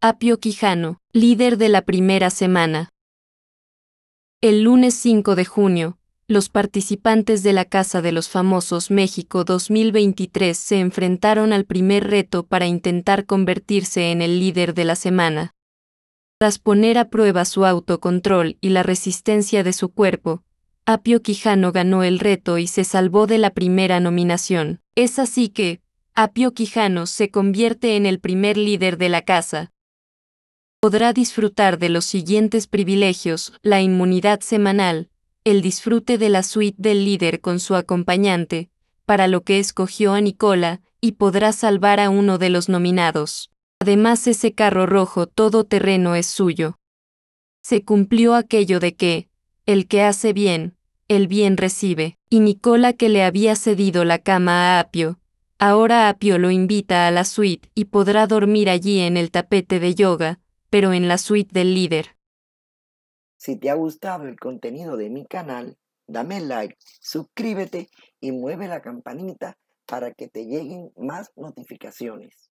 Apio Quijano, líder de la primera semana. El lunes 5 de junio, los participantes de la Casa de los Famosos México 2023 se enfrentaron al primer reto para intentar convertirse en el líder de la semana. Tras poner a prueba su autocontrol y la resistencia de su cuerpo, Apio Quijano ganó el reto y se salvó de la primera nominación. Es así que, Apio Quijano se convierte en el primer líder de la casa podrá disfrutar de los siguientes privilegios, la inmunidad semanal, el disfrute de la suite del líder con su acompañante, para lo que escogió a Nicola, y podrá salvar a uno de los nominados. Además ese carro rojo todo terreno es suyo. Se cumplió aquello de que, el que hace bien, el bien recibe, y Nicola que le había cedido la cama a Apio, ahora Apio lo invita a la suite y podrá dormir allí en el tapete de yoga, pero en la suite del líder. Si te ha gustado el contenido de mi canal, dame like, suscríbete y mueve la campanita para que te lleguen más notificaciones.